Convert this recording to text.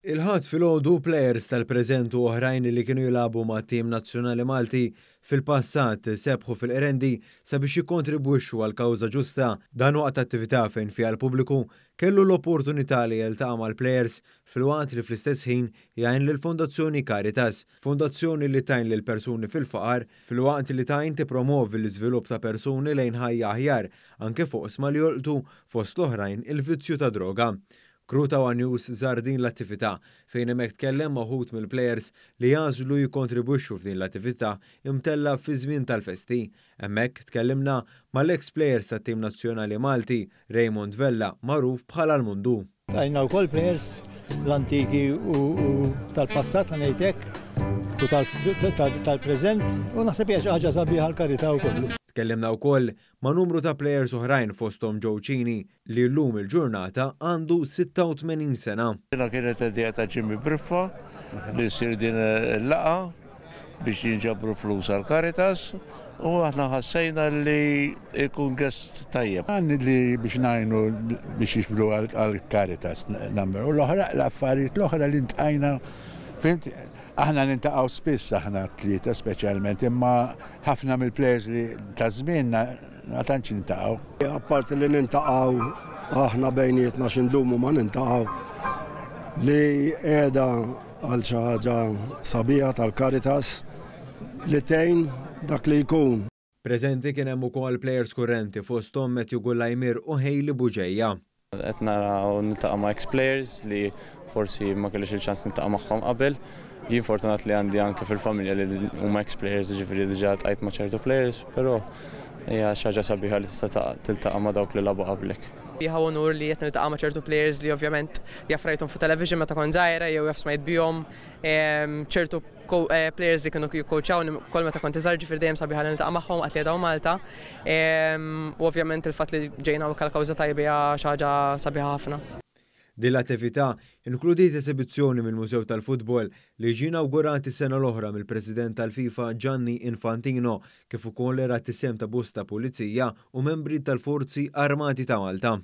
Il-ħadd fil-ħodu plejers tal prezentu oħrajn li kienu jilabu ma' tim nazzjonali Malti fil-passat sebħu fil-erendi sabiex jikontribwixu għal kawża ġusta dan waqt attività fejn fiha l-pubbliku kellu l-opportunità li jeltaqa' mal-plejers fil-waqt li fl-istess ħin jgħin lill-Fondazzjoni Caritas, fondazzjoni li tajn l persuni fil-faqar fil-waqt li tajn tippromovi l-iżvilupp ta' persuni lejn ħajja aħjar anke fuq smal joltu fost l-oħrajn il-vizzju ta' droga. Kruta wa News zardin din l-attività fejn hemmhekk tkellem maħut mill-plejers li jażlu jikontribwixxu f'din l-attività imtella fi żmien tal-festi. Hemmhekk tkellimna mal-ex plejers tat-tim nazzjonali Malti Raymond Vella magħruf bħala l-mundu. Tajna wkoll plejers l-antiki u tal-passat ngħidlek u tal-preżent u naħseb ħaġa sabiħa l-karità wkoll. Tkellimna koll ma' numru ta' plejers oħrajn fosthom ġowċini li l-lum il-ġurnata għandu 86 sena. Jena kienet għedija ta' Jimmy Briffa li s-sir din eh, l-laqa biex jinġabru flus għal Karitas u għahna ħassejna li ikun gest tajjeb. Għanni li biex najnu biex jixbru għal Karitas nammer u l ohra l-affarijiet l ohra li ntajna Aħna nintaqaw spiss aħna tlieta speċjalment, imma ħafna mill-plejers li ta' żmien għatanċ nintaqaw. E, Apparti li nintaqaw, aħna bejnietna xindumu ma nintaqaw li qiegħda għal xi ħaġa tal-Karitas li tejn dak li jkun. Prezenti kien hemm ukoll plejers kurrenti fosthom Metju Gullajmir u Hejli Buġejja. Qed naraw niltaqa' ma' ex-players li forsi ma kellix il-ċans niltaqa' magħhom qabel. Jien fortunat li għandi anke fil-familja li huma ex-players ġifieri diġà ltqajt ma' ċertu players, però hija xi ħaġa sabiħa li t tiltaqa' ma' dawk li labu qablek. Jħaw unur li jett niltaqa ċertu players li ovvjament jaffrajtum fu television meta kon zaħira jew jaffsmajt bijom, ċertu eh, players li kienu jikkoċaw kol meta kont fil fir sabi sabiħa niltaqa' magħhom għatli li Malta. U ovvjament il-fatt li ġejna u kal kawza tajbija xi ħaġa sabiħa ħafna. Din l-attività inkludiet esibizzjoni mill-Mużew tal-Futbol li ġina inawgurat sena l-oħra mill-President tal-FIFA Gianni Infantino kif ukoll era tisem ta' busta pulizija u membri tal-Forzi Armati ta' Malta.